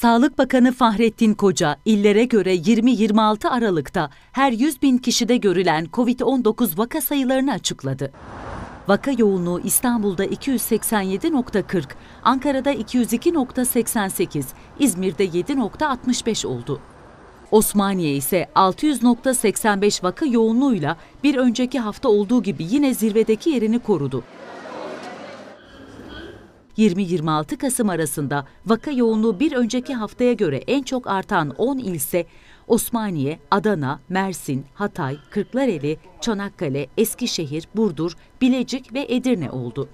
Sağlık Bakanı Fahrettin Koca, illere göre 20-26 Aralık'ta her 100 bin kişide görülen COVID-19 vaka sayılarını açıkladı. Vaka yoğunluğu İstanbul'da 287.40, Ankara'da 202.88, İzmir'de 7.65 oldu. Osmaniye ise 600.85 vaka yoğunluğuyla bir önceki hafta olduğu gibi yine zirvedeki yerini korudu. 20-26 Kasım arasında vaka yoğunluğu bir önceki haftaya göre en çok artan 10 il ise Osmaniye, Adana, Mersin, Hatay, Kırklareli, Çanakkale, Eskişehir, Burdur, Bilecik ve Edirne oldu.